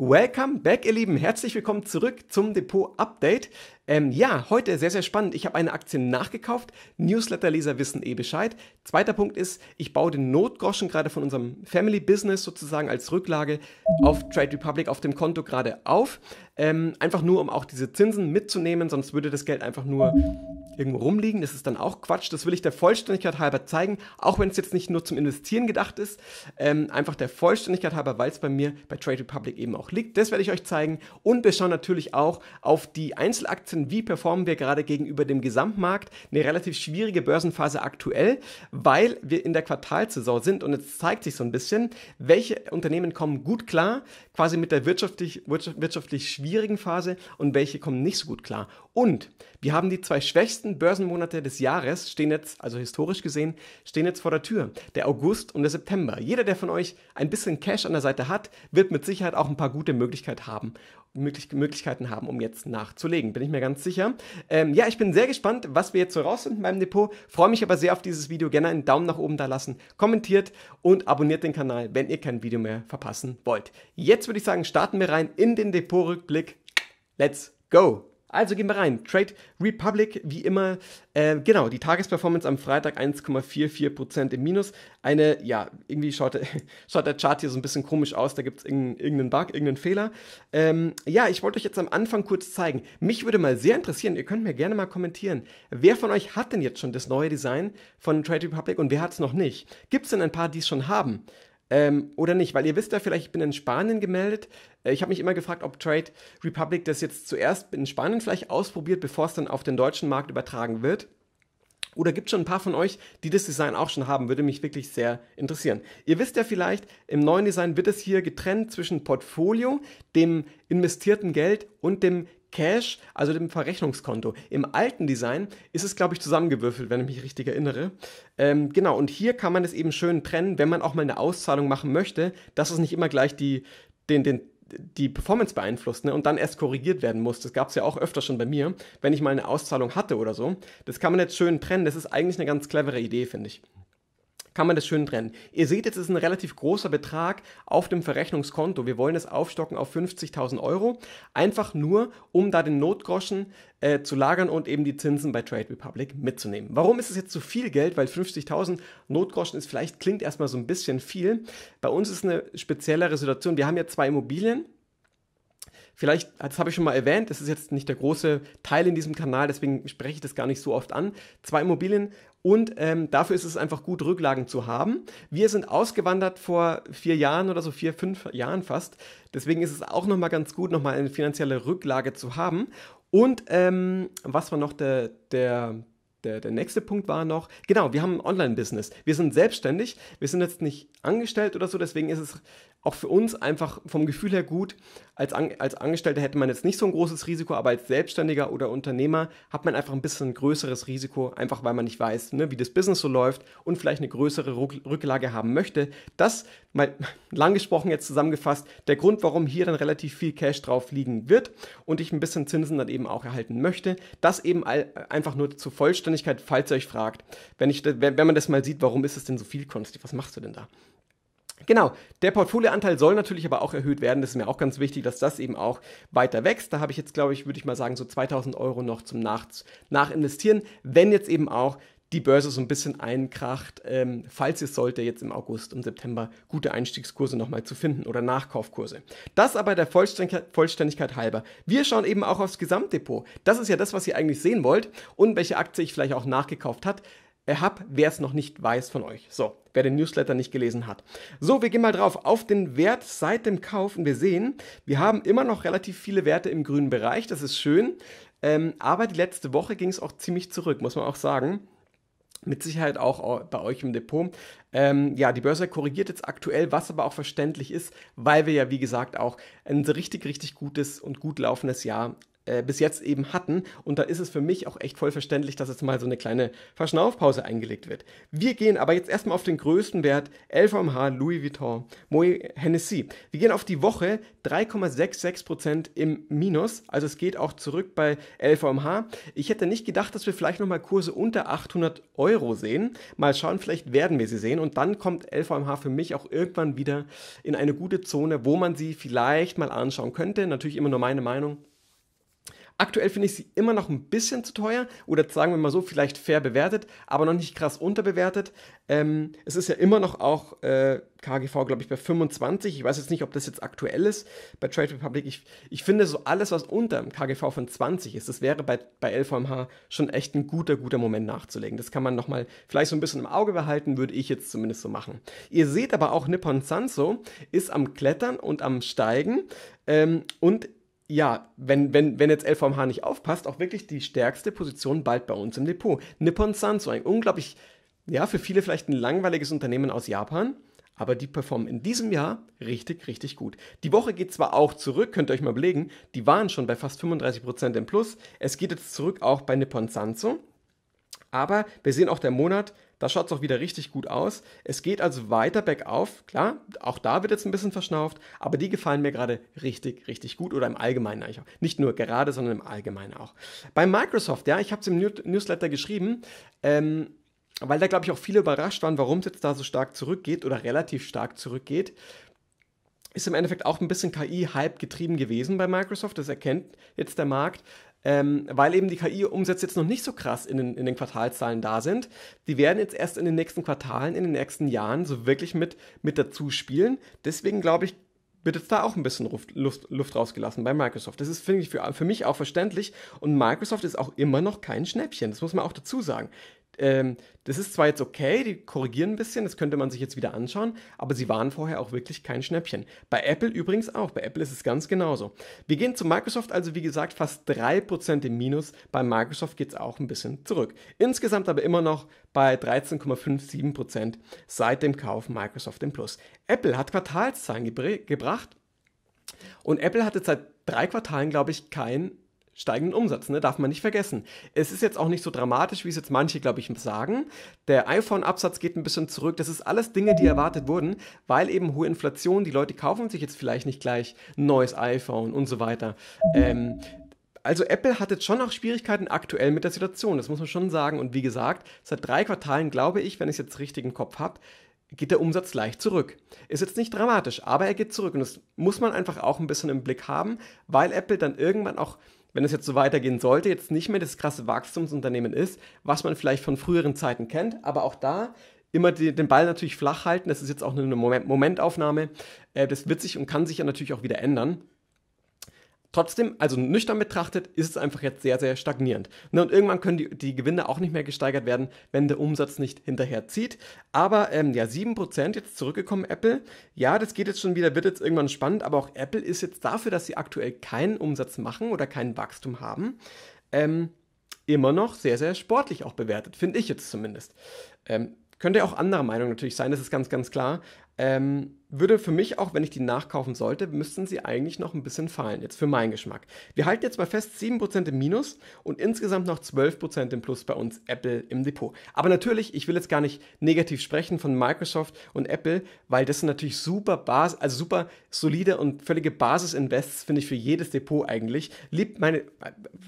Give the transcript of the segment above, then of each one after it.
Welcome back, ihr Lieben. Herzlich willkommen zurück zum Depot Update. Ähm, ja, heute sehr, sehr spannend. Ich habe eine Aktie nachgekauft. Newsletterleser wissen eh Bescheid. Zweiter Punkt ist, ich baue den Notgroschen gerade von unserem Family Business sozusagen als Rücklage auf Trade Republic auf dem Konto gerade auf. Ähm, einfach nur, um auch diese Zinsen mitzunehmen, sonst würde das Geld einfach nur irgendwo rumliegen. Das ist dann auch Quatsch. Das will ich der Vollständigkeit halber zeigen, auch wenn es jetzt nicht nur zum Investieren gedacht ist. Ähm, einfach der Vollständigkeit halber, weil es bei mir bei Trade Republic eben auch liegt. Das werde ich euch zeigen. Und wir schauen natürlich auch auf die Einzelaktien prüfen, wie performen wir gerade gegenüber dem Gesamtmarkt. Eine relativ schwierige Börsenphase aktuell, weil wir in der Quartalsaison sind und jetzt zeigt sich so ein bisschen, welche Unternehmen kommen gut klar, quasi mit der wirtschaftlich, wirtschaftlich schwierigen Phase und welche kommen nicht so gut klar. Und wir haben die zwei schwächsten Börsenmonate des Jahres, stehen jetzt, also historisch gesehen, stehen jetzt vor der Tür. Der August und der September. Jeder, der von euch ein bisschen Cash an der Seite hat, wird mit Sicherheit auch ein paar gute Möglichkeiten haben, möglich Möglichkeiten haben, um jetzt nachzulegen. Bin ich mir ganz sicher. Ähm, ja, ich bin sehr gespannt, was wir jetzt so rausfinden beim Depot. Freue mich aber sehr auf dieses Video. Gerne einen Daumen nach oben da lassen, kommentiert und abonniert den Kanal, wenn ihr kein Video mehr verpassen wollt. Jetzt würde ich sagen, starten wir rein in den Depot-Rückblick. Let's go! Also gehen wir rein. Trade Republic, wie immer, äh, genau, die Tagesperformance am Freitag 1,44% im Minus. Eine, ja, irgendwie schaut, schaut, der Chart hier so ein bisschen komisch aus, da gibt es irgendeinen, Bug, irgendeinen Fehler. Ähm, ja, ich wollte euch jetzt am Anfang kurz zeigen. Mich würde mal sehr interessieren, ihr könnt mir gerne mal kommentieren, wer von euch hat denn jetzt schon das neue Design von Trade Republic und wer hat es noch nicht? Gibt es denn ein paar, die es schon haben? ähm, oder nicht? Weil ihr wisst ja vielleicht, ich bin in Spanien gemeldet. Äh, ich habe mich immer gefragt, ob Trade Republic das jetzt zuerst in Spanien vielleicht ausprobiert, bevor es dann auf den deutschen Markt übertragen wird. Oder gibt es schon ein paar von euch, die das Design auch schon haben? Würde mich wirklich sehr interessieren. Ihr wisst ja vielleicht, im neuen Design wird es hier getrennt zwischen Portfolio, dem investierten Geld und dem Cash, also dem Verrechnungskonto. Im alten Design ist es, glaube ich, zusammengewürfelt, wenn ich mich richtig erinnere. Ähm, genau, und hier kann man es eben schön trennen, wenn man auch mal eine Auszahlung machen möchte, dass es nicht immer gleich die, den, den, die Performance beeinflusst ne, und dann erst korrigiert werden muss. Das gab es ja auch öfter schon bei mir, wenn ich mal eine Auszahlung hatte oder so. Das kann man jetzt schön trennen. Das ist eigentlich eine ganz clevere Idee, finde ich kann man das schön trennen. Ihr seht jetzt, ist ein relativ großer Betrag auf dem Verrechnungskonto. Wir wollen es aufstocken auf 50.000 Euro, einfach nur, um da den Notgroschen äh, zu lagern und eben die Zinsen bei Trade Republic mitzunehmen. Warum ist es jetzt so viel Geld? Weil 50.000 Notgroschen ist vielleicht, klingt erstmal so ein bisschen viel. Bei uns ist eine speziellere Situation. Wir haben ja zwei Immobilien. Vielleicht, das habe ich schon mal erwähnt, das ist jetzt nicht der große Teil in diesem Kanal, deswegen spreche ich das gar nicht so oft an. Zwei Immobilien, und ähm, dafür ist es einfach gut, Rücklagen zu haben. Wir sind ausgewandert vor vier Jahren oder so, vier, fünf Jahren fast. Deswegen ist es auch nochmal ganz gut, nochmal eine finanzielle Rücklage zu haben. Und ähm, was war noch der, der, der, der, nächste Punkt war noch, genau, wir haben ein Online-Business. Wir sind selbstständig, wir sind jetzt nicht angestellt oder so, deswegen ist es auch für uns einfach vom Gefühl her gut. Als, An als Angestellter hätte man jetzt nicht so ein großes Risiko, aber als Selbstständiger oder Unternehmer hat man einfach ein bisschen ein größeres Risiko, einfach weil man nicht weiß, ne, wie das Business so läuft und vielleicht eine größere Ruck Rücklage haben möchte. Das, mal lang gesprochen jetzt zusammengefasst, der Grund, warum hier dann relativ viel Cash drauf liegen wird und ich ein bisschen Zinsen dann eben auch erhalten möchte. Das eben einfach nur zur Vollständigkeit, falls ihr euch fragt, wenn, ich, wenn man das mal sieht, warum ist es denn so viel, Konsti, was machst du denn da? Genau, der Portfolioanteil soll natürlich aber auch erhöht werden. Das ist mir auch ganz wichtig, dass das eben auch weiter wächst. Da habe ich jetzt, glaube ich, würde ich mal sagen, so 2000 Euro noch zum Nach Nachinvestieren, wenn jetzt eben auch die Börse so ein bisschen einkracht, ähm, falls es sollte, jetzt im August und September gute Einstiegskurse nochmal zu finden oder Nachkaufkurse. Das aber der Vollständigkeit, Vollständigkeit halber. Wir schauen eben auch aufs Gesamtdepot. Das ist ja das, was ihr eigentlich sehen wollt und welche Aktie ich vielleicht auch nachgekauft hat, äh, habe, wer es noch nicht weiß von euch. So, wer den Newsletter nicht gelesen hat. So, wir gehen mal drauf auf den Wert seit dem Kauf und wir sehen, wir haben immer noch relativ viele Werte im grünen Bereich, das ist schön. Ähm, aber die letzte Woche ging es auch ziemlich zurück, muss man auch sagen. Mit Sicherheit auch bei euch im Depot. Ähm, ja, die Börse korrigiert jetzt aktuell, was aber auch verständlich ist, weil wir ja, wie gesagt, auch ein richtig, richtig gutes und gut laufendes Jahr äh, bis jetzt eben hatten. Und da ist es für mich auch echt voll verständlich, dass jetzt mal so eine kleine Verschnaufpause eingelegt wird. Wir gehen aber jetzt erstmal auf den größten Wert LVMH, Louis Vuitton, Moe Hennessy. Wir gehen auf die Woche 3,66% im Minus. Also es geht auch zurück bei LVMH. Ich hätte nicht gedacht, dass wir vielleicht nochmal Kurse unter 800 Euro sehen. Mal schauen, vielleicht werden wir sie sehen. Und dann kommt LVMH für mich auch irgendwann wieder in eine gute Zone, wo man sie vielleicht mal anschauen könnte. Natürlich immer nur meine Meinung. Aktuell finde ich sie immer noch ein bisschen zu teuer oder sagen wir mal so, vielleicht fair bewertet, aber noch nicht krass unterbewertet. Ähm, es ist ja immer noch auch äh, KGV, glaube ich, bei 25. Ich weiß jetzt nicht, ob das jetzt aktuell ist bei Trade Republic. Ich, ich finde so alles, was unter dem KGV von 20 ist, das wäre bei, bei LVMH schon echt ein guter, guter Moment nachzulegen. Das kann man nochmal vielleicht so ein bisschen im Auge behalten, würde ich jetzt zumindest so machen. Ihr seht aber auch, Nippon Sanso ist am Klettern und am Steigen ähm, und ja, wenn, wenn, wenn jetzt LVMH nicht aufpasst, auch wirklich die stärkste Position bald bei uns im Depot. Nippon Sanso, ein unglaublich, ja, für viele vielleicht ein langweiliges Unternehmen aus Japan, aber die performen in diesem Jahr richtig, richtig gut. Die Woche geht zwar auch zurück, könnt ihr euch mal belegen, die waren schon bei fast 35% im Plus, es geht jetzt zurück auch bei Nippon Sanso, aber wir sehen auch der Monat da schaut es auch wieder richtig gut aus. Es geht also weiter bergauf. Klar, auch da wird jetzt ein bisschen verschnauft, aber die gefallen mir gerade richtig, richtig gut oder im Allgemeinen eigentlich auch. Nicht nur gerade, sondern im Allgemeinen auch. Bei Microsoft, ja, ich habe es im New Newsletter geschrieben, ähm, weil da, glaube ich, auch viele überrascht waren, warum es jetzt da so stark zurückgeht oder relativ stark zurückgeht ist im Endeffekt auch ein bisschen KI-Hype getrieben gewesen bei Microsoft. Das erkennt jetzt der Markt ähm, weil eben die KI-Umsätze jetzt noch nicht so krass in den, in den Quartalszahlen da sind. Die werden jetzt erst in den nächsten Quartalen, in den nächsten Jahren so wirklich mit, mit dazu spielen. Deswegen glaube ich, wird jetzt da auch ein bisschen Luft, Luft rausgelassen bei Microsoft. Das ist, finde ich, für, für mich auch verständlich. Und Microsoft ist auch immer noch kein Schnäppchen. Das muss man auch dazu sagen ähm, das ist zwar jetzt okay, die korrigieren ein bisschen, das könnte man sich jetzt wieder anschauen, aber sie waren vorher auch wirklich kein Schnäppchen. Bei Apple übrigens auch, bei Apple ist es ganz genauso. Wir gehen zu Microsoft, also wie gesagt, fast 3% im Minus, bei Microsoft geht es auch ein bisschen zurück. Insgesamt aber immer noch bei 13,57% seit dem Kauf Microsoft im Plus. Apple hat Quartalszahlen gebracht und Apple hatte seit drei Quartalen, glaube ich, kein steigenden Umsatz, ne? darf man nicht vergessen. Es ist jetzt auch nicht so dramatisch, wie es jetzt manche, glaube ich, sagen. Der iPhone-Absatz geht ein bisschen zurück. Das ist alles Dinge, die erwartet wurden, weil eben hohe Inflation, die Leute kaufen sich jetzt vielleicht nicht gleich ein neues iPhone und so weiter. Ähm, also Apple hat jetzt schon auch Schwierigkeiten aktuell mit der Situation, das muss man schon sagen. Und wie gesagt, seit drei Quartalen glaube ich, wenn ich es jetzt richtig im Kopf habe, geht der Umsatz leicht zurück. Ist jetzt nicht dramatisch, aber er geht zurück. Und das muss man einfach auch ein bisschen im Blick haben, weil Apple dann irgendwann auch wenn es jetzt so weitergehen sollte, jetzt nicht mehr das krasse Wachstumsunternehmen ist, was man vielleicht von früheren Zeiten kennt. Aber auch da immer die, den Ball natürlich flach halten. Das ist jetzt auch eine Momentaufnahme. Äh, das wird sich und kann sich ja natürlich auch wieder ändern. Trotzdem, also nüchtern betrachtet, ist es einfach jetzt sehr, sehr stagnierend. Ne, und irgendwann können die, die Gewinne auch nicht mehr gesteigert werden, wenn der Umsatz nicht hinterher zieht. Aber ähm, ja, 7% jetzt zurückgekommen, Apple. Ja, das geht jetzt schon wieder, wird jetzt irgendwann spannend, aber auch Apple ist jetzt dafür, dass sie aktuell keinen Umsatz machen oder kein Wachstum haben. Ähm, immer noch sehr, sehr sportlich auch bewertet, finde ich jetzt zumindest. Ähm, könnte auch anderer Meinung natürlich sein, das ist ganz, ganz klar. Ähm, würde für mich auch, wenn ich die nachkaufen sollte, müssten sie eigentlich noch ein bisschen fallen, jetzt für meinen Geschmack. Wir halten jetzt mal fest, 7% im Minus und insgesamt noch 12% im Plus bei uns Apple im Depot. Aber natürlich, ich will jetzt gar nicht negativ sprechen von Microsoft und Apple, weil das sind natürlich super Bas also super solide und völlige Basisinvests, finde ich, für jedes Depot eigentlich. Liebt meine,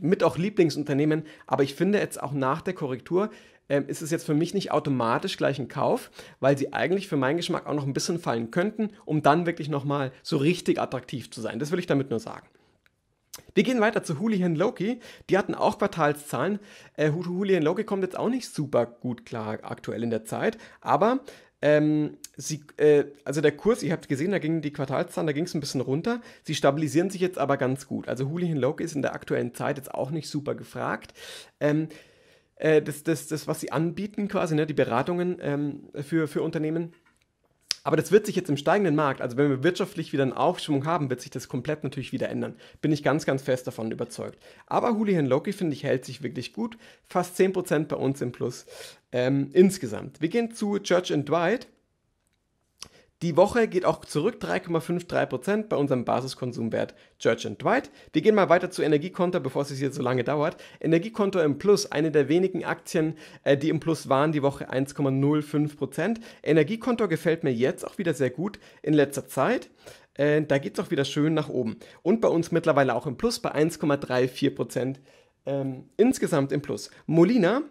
mit auch Lieblingsunternehmen, aber ich finde jetzt auch nach der Korrektur, ähm, ist es jetzt für mich nicht automatisch gleich ein Kauf, weil sie eigentlich für meinen Geschmack auch noch ein bisschen fallen könnten, um dann wirklich nochmal so richtig attraktiv zu sein. Das will ich damit nur sagen. Wir gehen weiter zu Houlihan Loki. Die hatten auch Quartalszahlen. Äh, Houlihan Loki kommt jetzt auch nicht super gut klar aktuell in der Zeit, aber ähm, sie, äh, also der Kurs, ihr habt gesehen, da gingen die Quartalszahlen, da ging es ein bisschen runter. Sie stabilisieren sich jetzt aber ganz gut. Also Houlihan Loki ist in der aktuellen Zeit jetzt auch nicht super gefragt. Ähm, äh, das, das, das, was sie anbieten quasi, ne, die Beratungen ähm, für, für Unternehmen. Aber das wird sich jetzt im steigenden Markt, also wenn wir wirtschaftlich wieder einen Aufschwung haben, wird sich das komplett natürlich wieder ändern. Bin ich ganz, ganz fest davon überzeugt. Aber Houlihan Loki, finde ich, hält sich wirklich gut. Fast 10% bei uns im Plus ähm, insgesamt. Wir gehen zu Church and Dwight. Die Woche geht auch zurück 3,53% bei unserem Basiskonsumwert Church Dwight. Wir gehen mal weiter zu Energiekonto, bevor es hier so lange dauert. Energiekonto im Plus, eine der wenigen Aktien, äh, die im Plus waren, die Woche 1,05%. Energiekonto gefällt mir jetzt auch wieder sehr gut in letzter Zeit äh, da geht es auch wieder schön nach oben. Und bei uns mittlerweile auch im Plus bei 1,34 ähm, insgesamt im Plus. Molina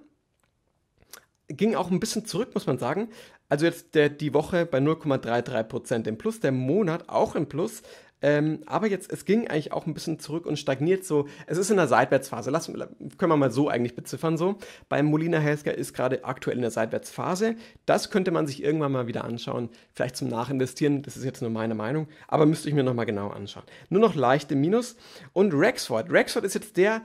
ging auch ein bisschen zurück, muss man sagen. Also jetzt der, die Woche bei 0,33% im Plus, der Monat auch im Plus. Ähm, aber jetzt, es ging eigentlich auch ein bisschen zurück und stagniert so. Es ist in der Seitwärtsphase. Lass, können wir mal so eigentlich beziffern so. Beim Molina Healthcare ist gerade aktuell in der Seitwärtsphase. Das könnte man sich irgendwann mal wieder anschauen. Vielleicht zum Nachinvestieren. Das ist jetzt nur meine Meinung. Aber müsste ich mir nochmal genau anschauen. Nur noch leichte Minus. Und Rexford. Rexford ist jetzt der,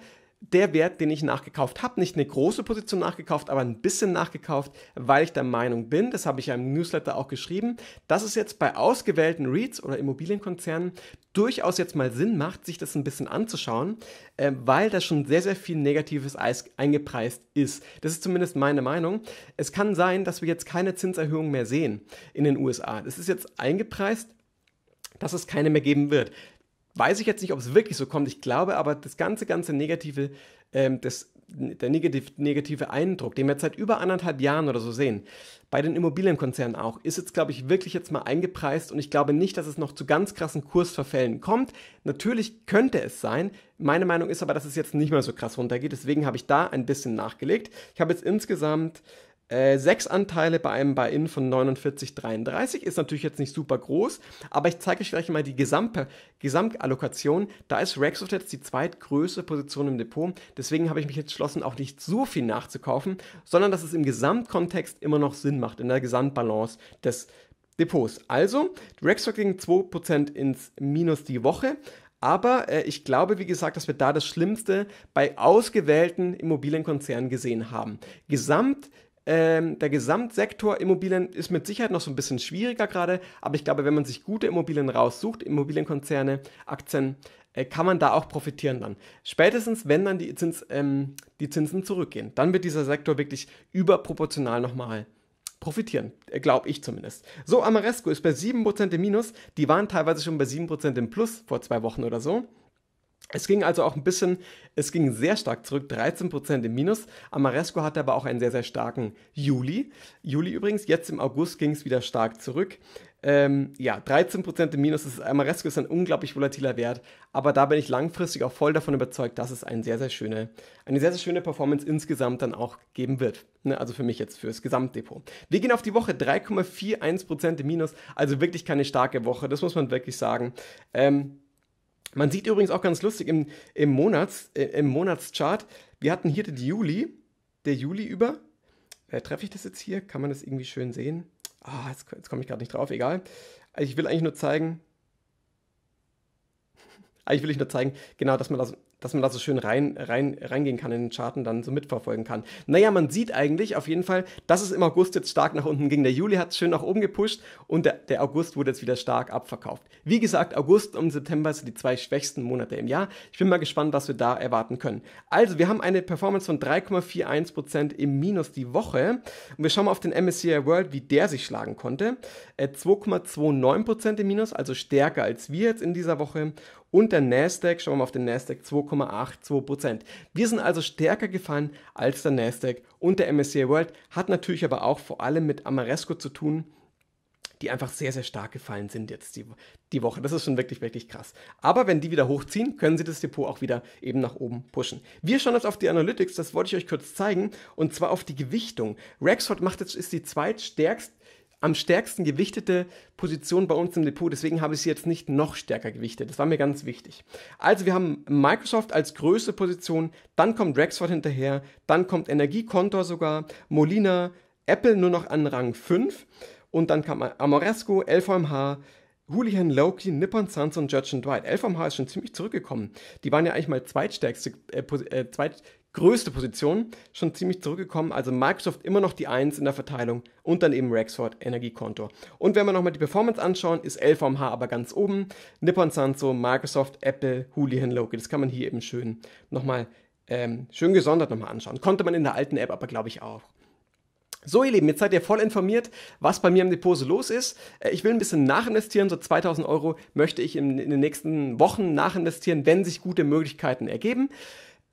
der Wert, den ich nachgekauft habe, nicht eine große Position nachgekauft, aber ein bisschen nachgekauft, weil ich der Meinung bin, das habe ich ja im Newsletter auch geschrieben, dass es jetzt bei ausgewählten REITs oder Immobilienkonzernen durchaus jetzt mal Sinn macht, sich das ein bisschen anzuschauen, äh, weil da schon sehr, sehr viel negatives Eis eingepreist ist. Das ist zumindest meine Meinung. Es kann sein, dass wir jetzt keine Zinserhöhung mehr sehen in den USA. Das ist jetzt eingepreist dass es keine mehr geben wird. Weiß ich jetzt nicht, ob es wirklich so kommt. Ich glaube aber, das ganze, ganze negative, ähm, das, der negative, negative Eindruck, den wir jetzt seit über anderthalb Jahren oder so sehen, bei den Immobilienkonzernen auch, ist jetzt, glaube ich, wirklich jetzt mal eingepreist und ich glaube nicht, dass es noch zu ganz krassen Kursverfällen kommt. Natürlich könnte es sein. Meine Meinung ist aber, dass es jetzt nicht mehr so krass runtergeht. Deswegen habe ich da ein bisschen nachgelegt. Ich habe jetzt insgesamt äh, sechs Anteile bei einem Buy-in von 49,33 ist natürlich jetzt nicht super groß, aber ich zeige euch gleich mal die Gesamt Gesamtallokation. Da ist Rexoft jetzt die zweitgrößte Position im Depot. Deswegen habe ich mich jetzt entschlossen, auch nicht so viel nachzukaufen, sondern dass es im Gesamtkontext immer noch Sinn macht, in der Gesamtbalance des Depots. Also, Rexrock ging 2% ins Minus die Woche. Aber äh, ich glaube, wie gesagt, dass wir da das Schlimmste bei ausgewählten Immobilienkonzernen gesehen haben. Gesamt ähm, der Gesamtsektor Immobilien ist mit Sicherheit noch so ein bisschen schwieriger gerade, aber ich glaube, wenn man sich gute Immobilien raussucht, Immobilienkonzerne, Aktien, äh, kann man da auch profitieren dann. Spätestens, wenn dann die, Zins, ähm, die Zinsen zurückgehen, dann wird dieser Sektor wirklich überproportional nochmal profitieren, äh, glaube ich zumindest. So, Amaresco ist bei 7% im Minus, die waren teilweise schon bei 7% im Plus vor zwei Wochen oder so. Es ging also auch ein bisschen, es ging sehr stark zurück, 13% im Minus. Amaresco hatte aber auch einen sehr, sehr starken Juli. Juli übrigens, jetzt im August ging es wieder stark zurück. Ähm, ja, 13% im Minus, ist, Amaresco ist ein unglaublich volatiler Wert, aber da bin ich langfristig auch voll davon überzeugt, dass es eine sehr, sehr schöne, eine sehr, sehr schöne Performance insgesamt dann auch geben wird. Ne, also für mich jetzt, fürs Gesamtdepot. Wir gehen auf die Woche, 3,41% im Minus, also wirklich keine starke Woche, das muss man wirklich sagen. Ähm, man sieht übrigens auch ganz lustig im, im, Monats, äh, im Monatschart, wir hatten hier den Juli, der Juli über. Äh, Treffe ich das jetzt hier? Kann man das irgendwie schön sehen? Ah, jetzt, jetzt komme ich gerade nicht drauf, egal. Also ich will eigentlich nur zeigen, eigentlich will ich nur zeigen, genau, dass man das, dass man da so schön rein, rein, reingehen kann in den Charten, dann so mitverfolgen kann. Naja, man sieht eigentlich auf jeden Fall, dass es im August jetzt stark nach unten ging. Der Juli hat es schön nach oben gepusht und der, der, August wurde jetzt wieder stark abverkauft. Wie gesagt, August und September sind die zwei schwächsten Monate im Jahr. Ich bin mal gespannt, was wir da erwarten können. Also, wir haben eine Performance von 3,41% im Minus die Woche. Und wir schauen mal auf den MSCI World, wie der sich schlagen konnte. 2,29% äh, im Minus, also stärker als wir jetzt in dieser Woche und der Nasdaq, schauen wir mal auf den Nasdaq, 2,82%. Wir sind also stärker gefallen als der Nasdaq und der MSCI World, hat natürlich aber auch vor allem mit Amaresco zu tun, die einfach sehr, sehr stark gefallen sind jetzt die, die Woche. Das ist schon wirklich, wirklich krass. Aber wenn die wieder hochziehen, können sie das Depot auch wieder eben nach oben pushen. Wir schauen jetzt auf die Analytics, das wollte ich euch kurz zeigen, und zwar auf die Gewichtung. Rexford macht jetzt, ist die zweitstärkst am stärksten gewichtete Position bei uns im Depot. Deswegen habe ich sie jetzt nicht noch stärker gewichtet. Das war mir ganz wichtig. Also wir haben Microsoft als größte Position, dann kommt Rexford hinterher, dann kommt Energiekontor sogar, Molina, Apple nur noch an Rang 5 und dann kam Amoresco, LVMH, Houlihan Loki, Nippon Sons und Judge Dwight. LVMH ist schon ziemlich zurückgekommen. Die waren ja eigentlich mal zweitstärkste, äh, äh, zweit, größte Position schon ziemlich zurückgekommen. Also Microsoft immer noch die 1 in der Verteilung und dann eben Rexford Energiekonto. Und wenn wir nochmal die Performance anschauen, ist LVMH aber ganz oben. Nippon Sanso, Microsoft, Apple, Houlihan Loki. Das kann man hier eben schön nochmal ähm, schön gesondert nochmal anschauen. Konnte man in der alten App aber glaube ich auch. So, ihr Lieben, jetzt seid ihr voll informiert, was bei mir im Depot so los ist. Äh, ich will ein bisschen nachinvestieren, so 2000 Euro möchte ich in, in den nächsten Wochen nachinvestieren, wenn sich gute Möglichkeiten ergeben.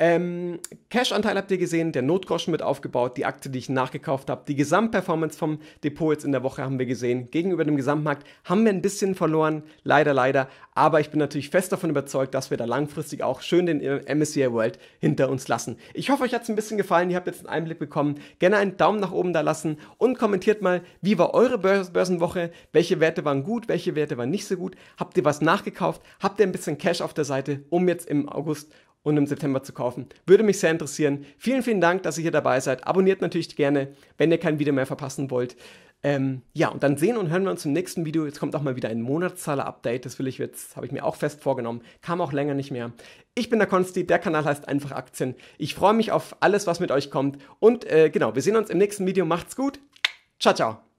Ähm, Cash-Anteil habt ihr gesehen, der Notgroschen mit aufgebaut, die Akte, die ich nachgekauft habe, die Gesamtperformance vom Depot jetzt in der Woche haben wir gesehen. Gegenüber dem Gesamtmarkt haben wir ein bisschen verloren, leider, leider. Aber ich bin natürlich fest davon überzeugt, dass wir da langfristig auch schön den äh, MSCI World hinter uns lassen. Ich hoffe, euch hat es ein bisschen gefallen. Ihr habt jetzt einen Einblick bekommen. Gerne einen Daumen nach oben da lassen und kommentiert mal, wie war eure Börsenwoche? Welche Werte waren gut? Welche Werte waren nicht so gut? Habt ihr was nachgekauft? Habt ihr ein bisschen Cash auf der Seite, um jetzt im August und im September zu kaufen. Würde mich sehr interessieren. Vielen, vielen Dank, dass ihr hier dabei seid. Abonniert natürlich gerne, wenn ihr kein Video mehr verpassen wollt. Ähm, ja, und dann sehen und hören wir uns im nächsten Video. Jetzt kommt auch mal wieder ein Monatszahler-Update. Das will ich jetzt, habe ich mir auch fest vorgenommen. Kam auch länger nicht mehr. Ich bin der Konsti, der Kanal heißt einfach Aktien. Ich freue mich auf alles, was mit euch kommt. Und äh, genau, wir sehen uns im nächsten Video. Macht's gut. Ciao, ciao.